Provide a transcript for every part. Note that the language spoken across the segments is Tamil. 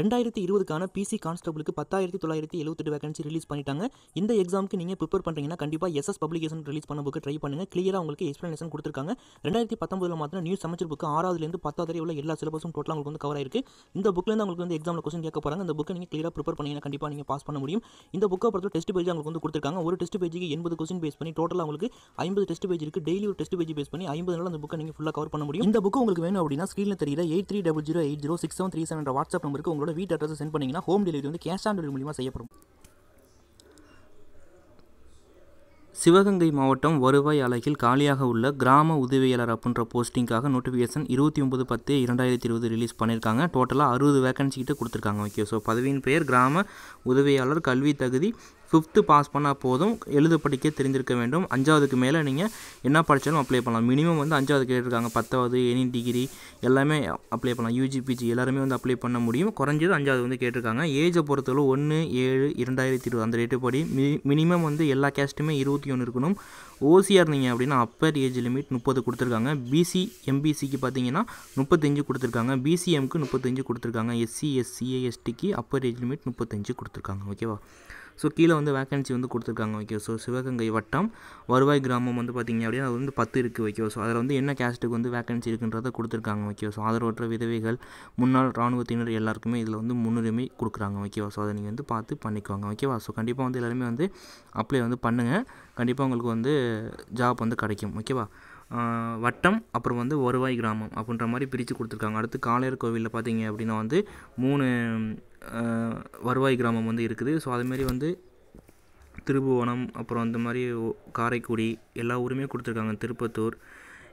ரெண்டாயிரத்தி இருபதுக்கான பிசி கான்ஸ்டபிளுக்கு பத்தாயிரத்தி தொள்ளாயிரத்தி எழுபத்தெட்டு வேகன்சி ரிலீஸ் பண்ணிட்டாங்க இந்த எக்ஸாமுக்கு நீங்கள் ப்ரிப்பேர் பண்ணுறீங்கன்னா கண்டிப்பாக எஸ்எஸ் பப்ளிகேஷன் ரிலீஸ் பண்ண புக்கு ட்ரை பண்ணுங்கள் கிளியராக உங்களுக்கு எக்ஸ்ப்ளனேஷன் கொடுத்துருக்காங்க ரெண்டாயிரத்தி பத்தொம்பதில் மாத்திரம் நியூ சமைச்சர் புக்கு ஆறாவதுலேருந்து பத்தாவது உள்ள எல்லா சிலபஸும் டோட்டலாக உங்களுக்கு வந்து கவர் ஆயிருக்கு இந்த புக்லேருந்து உங்களுக்கு வந்து எக்ஸாமில் கொஸ்டின் கேட்க போகிறாங்க இந்த புக்கை நீங்கள் கிளியராக ப்ரிப்பேர் பண்ணிங்கன்னா கண்டிப்பாக நீங்கள் பாஸ் பண்ண முடியும் இந்த புக்கை பொறுத்த டெஸ்ட் பேஜ் உங்களுக்கு வந்து கொடுத்துருக்காங்க ஒரு டெஸ்ட் பேஜுக்கு எண்பது கொஸ்டின் பேஸ் பண்ணி டோட்டலாக உங்களுக்கு ஐம்பது டெஸ்ட் பேஜ் இருக்குது டெய்லி ஒரு டெஸ்ட் பேஜ் பேஸ் பண்ணி ஐம்பது நாள் அந்த புக்கை நீங்கள் ஃபுல்லாக கவர் பண்ண முடியும் இந்த புக்கு உங்களுக்கு வேணும் அப்படின்னா ஸ்க்ரீனில் தெரியல eight three double zero eight zero six seven three seven WhatsApp நம்பருக்கு உங்களோட வீட்டு அட்ரஸ் சென்ட் பண்ணிங்கன்னா ஹோம் டெலிவரி வந்து கேஷ் ஆன் டெலிவரி மூலிமா செய்யப்படும் சிவகங்கை மாவட்டம் வருவாய் அலகில் காலியாக உள்ள கிராம உதவியாளர் அப்படின்ற போஸ்டிங்காக நோட்டிஃபிகேஷன் இருபத்தி ஒன்பது பத்து இரண்டாயிரத்தி இருபது ரிலீஸ் பண்ணியிருக்காங்க டோட்டலாக அறுபது வேக்கன்சி கிட்ட கொடுத்துருக்காங்க ஓகே ஸோ பதவியின் பெயர் கிராம உதவியாளர் கல்வி தகுதி ஃபிஃப்த்து பாஸ் பண்ணால் போதும் எழுத படிக்க தெரிஞ்சிருக்க வேண்டும் அஞ்சாவதுக்கு மேலே நீங்கள் என்ன படித்தாலும் அப்ளை பண்ணலாம் மினிமம் வந்து அஞ்சாவது கேட்டிருக்காங்க பத்தாவது எனி டிகிரி எல்லாமே அப்ளை பண்ணலாம் யூஜிபிஜி எல்லாருமே வந்து அப்ளை பண்ண முடியும் குறைஞ்சது அஞ்சாவது வந்து கேட்டிருக்காங்க ஏஜை பொறுத்தளவு ஒன்று ஏழு இரண்டாயிரத்தி இருபது அந்த ரேட்டு படி மி மினிமம் வந்து எல்லா கேஸ்ட்டுமே இருபத்தி ஒன்று இருக்கணும் ஓசியாக இருந்தீங்க அப்படின்னா அப்பர் ஏஜ் லிமிட் முப்பது கொடுத்துருக்காங்க பிசி எம்பிசிக்கு பார்த்தீங்கன்னா முப்பத்தஞ்சு கொடுத்துருக்காங்க பிசிஎம்க்கு முப்பத்தஞ்சு கொடுத்துருக்காங்க எஸ்சி எஸ்சிஏஎஸ்டிக்கு எஸ்டிக்கு அப்பர் ஏஜ் லிமிட் முப்பத்தஞ்சு கொடுத்துருக்காங்க ஓகேவா ஸோ கீழே வந்து வேக்கன்சி வந்து கொடுத்துருக்காங்க ஓகே ஸோ சிவகங்கை வட்டம் வருவாய் கிராமம் வந்து பார்த்திங்க அப்படின்னா அது வந்து பத்து இருக்குது ஓகே ஸோ அதில் வந்து என்ன கேஸ்ட்டுக்கு வந்து வேக்கன்சி இருக்குன்றத கொடுத்துருக்காங்க ஓகே ஸோ ஆதரவற்ற விதவைகள் முன்னாள் இராணுவத்தினர் எல்லாருக்குமே இதில் வந்து முன்னுரிமை கொடுக்குறாங்க ஓகேவா ஸோ அதை நீங்கள் வந்து பார்த்து பண்ணிக்குவாங்க ஓகேவா ஸோ கண்டிப்பாக வந்து எல்லாருமே வந்து அப்ளை வந்து பண்ணுங்கள் கண்டிப்பாக உங்களுக்கு வந்து ஜாப் வந்து கிடைக்கும் ஓகேவா வட்டம் அப்புறம் வந்து வருவாய் கிராமம் அப்படின்ற மாதிரி பிரித்து கொடுத்துருக்காங்க அடுத்து காளையர் கோவிலில் பார்த்தீங்க அப்படின்னா வந்து மூணு வருவாய் கிராமம் வந்து இருக்குது ஸோ அதுமாரி வந்து திருபுவனம் அப்புறம் இந்த மாதிரி காரைக்குடி எல்லா ஊருமே கொடுத்துருக்காங்க திருப்பத்தூர்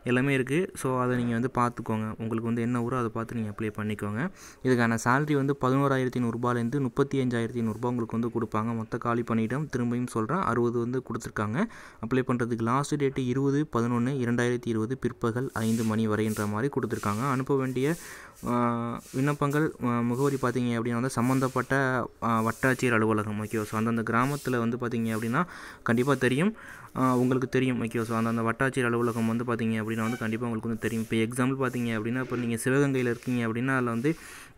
எல்லாமே இருக்குது ஸோ அதை நீங்கள் வந்து பார்த்துக்கோங்க உங்களுக்கு வந்து என்ன ஊரோ அதை பார்த்து நீங்கள் அப்ளை பண்ணிக்கோங்க இதுக்கான சேலரி வந்து பதினோராயிரத்தி நூறுரூபாலேருந்து முப்பத்தி அஞ்சாயிரத்தி நூறுரூபா உங்களுக்கு வந்து கொடுப்பாங்க மொத்த காலி பண்ணிவிடும் திரும்பியும் சொல்கிறேன் அறுபது வந்து கொடுத்துருக்காங்க அப்ளை பண்ணுறதுக்கு லாஸ்ட் டேட்டு இருபது பதினொன்று இரண்டாயிரத்தி இருபது பிற்பகல் ஐந்து மணி வரைன்ற மாதிரி கொடுத்துருக்காங்க அனுப்ப வேண்டிய விண்ணப்பங்கள் முகவரி பார்த்தீங்க அப்படின்னா வந்து சம்மந்தப்பட்ட வட்டாட்சியர் அலுவலகம் ஓகே ஸோ அந்தந்த கிராமத்தில் வந்து பார்த்தீங்க அப்படின்னா கண்டிப்பாக தெரியும் உங்களுக்கு தெரியும் ஓகே ஸோ அந்தந்த வட்டாட்சியர் அலுவலகம் வந்து பார்த்தீங்க அப்படின்னா வந்து கண்டிப்பாக உங்களுக்கு வந்து தெரியும் இப்போ எக்ஸாம்பிள் பார்த்தீங்க அப்படின்னா இப்போ நீங்கள் சிவகங்கையில் இருக்கீங்க அப்படின்னா அதில் வந்து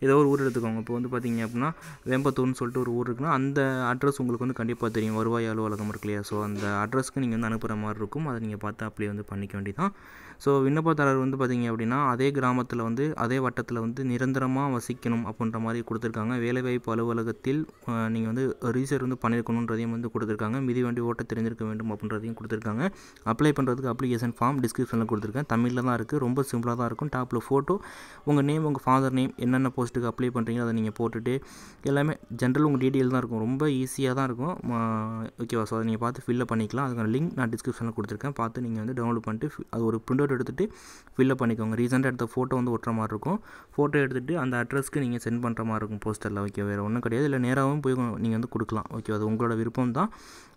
ஏதோ ஒரு ஊர் எடுத்துக்கோங்க இப்போ வந்து பார்த்தீங்க அப்படின்னா வேம்பத்தூர்னு சொல்லிட்டு ஒரு ஊர் இருக்குன்னா அந்த அட்ரஸ் உங்களுக்கு வந்து கண்டிப்பாக தெரியும் வருவாய் அலுவலகம் இருக்கு இல்லையா ஸோ அந்த அட்ரஸ்க்கு நீங்கள் வந்து அனுப்புகிற மாதிரி இருக்கும் அதை நீங்கள் பார்த்து அப்படியே வந்து பண்ணிக்க வேண்டியதான் ஸோ விண்ணப்பதாரர் வந்து பார்த்திங்க அப்படின்னா அதே கிராமத்தில் வந்து அதே வட்டத்தில் வந்து நிரந்தரமாக வசிக்கணும் அப்படின்ற மாதிரி கொடுத்துருக்காங்க வேலைவாய்ப்பு அலுவலகத்தில் நீங்கள் வந்து ரீசர் வந்து பண்ணியிருக்கணுன்றதையும் வந்து கொடுத்துருக்காங்க மிதி வண்டி ஓட்ட தெரிஞ்சிருக்க வேண்டும் அப்படின்றதையும் கொடுத்துருக்காங்க அப்ளை பண்ணுறதுக்கு அப்ளிகேஷன் ஃபார்ம் டிஸ்கிரிப்ஷனில் கொடுத்துருக்கேன் தமிழில் தான் இருக்குது ரொம்ப சிம்பிளாக தான் இருக்கும் டாப்பில் ஃபோட்டோ உங்கள் நேம் உங்கள் ஃபாதர் நேம் என்னென்ன போஸ்ட்டுக்கு அப்ளை பண்ணுறீங்களோ அதை நீங்கள் போட்டுட்டு எல்லாமே ஜென்ரல் உங்கள் டீடெயில் தான் இருக்கும் ரொம்ப ஈஸியாக தான் இருக்கும் ஓகேவா ஸோ அதை நீங்கள் பார்த்து ஃபில்லப் பண்ணிக்கலாம் அதுக்கான லிங்க் நான் டிஸ்கிரிப்ஷனில் கொடுத்துருக்கேன் பார்த்து நீங்கள் வந்து டவுன்லோட் பண்ணிட்டு அது ஒரு பிரிண்ட் ஃபோட்டோ எடுத்துகிட்டு ஃபில்லப் பண்ணிக்கோங்க ரீசெண்டாக எடுத்த ஃபோட்டோ வந்து ஒட்டுற மாதிரி இருக்கும் ஃபோட்டோ எடுத்துகிட்டு அந்த அட்ரஸ்க்கு நீங்கள் சென்ட் பண்ணுற மாதிரி இருக்கும் போஸ்டரில் ஓகே வேறு ஒன்றும் கிடையாது இல்லை நேராகவும் போய் நீங்கள் வந்து கொடுக்கலாம் ஓகே அது உங்களோட விருப்பம் தான்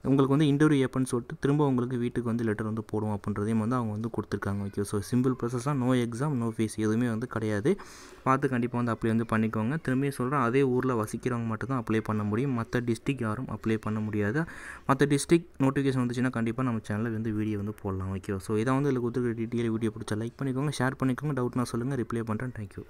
உங்களுக்கு வந்து இன்டர்வியூ ஏப்பன்னு சொல்லிட்டு திரும்ப உங்களுக்கு வீட்டுக்கு வந்து லெட்டர் வந்து போடுவோம் அப்படின்றதையும் வந்து அவங்க வந்து கொடுத்துருக்காங்க okay so simple process no exam no fees எதுவுமே வந்து கிடையாது பார்த்து கண்டிப்பாக வந்து அப்ளை வந்து பண்ணிக்கோங்க திரும்பியும் சொல்கிறேன் அதே ஊரில் வசிக்கிறவங்க மட்டும்தான் அப்ளை பண்ண முடியும் மற்ற டிஸ்ட்ரிக் யாரும் அப்ளை பண்ண முடியாது மற்ற டிஸ்ட்ரிக் நோட்டிஃபிகேஷன் வந்துச்சுன்னா கண்டிப்பாக நம்ம சேனலில் வந்து வீடியோ வந்து போடலாம் ஓகே ஸோ இதை வந்து இதில் கொடுத்துருக்க டீட்டெயில் வீடியோ பிடிச்சா லைக் பண்ணிக்கோங்க ஷேர் பண்ணிக்கோங்க டவுட்னா சொல்லுங்கள் ரிப்ளை பண்ணுறேன் தேங்க்யூ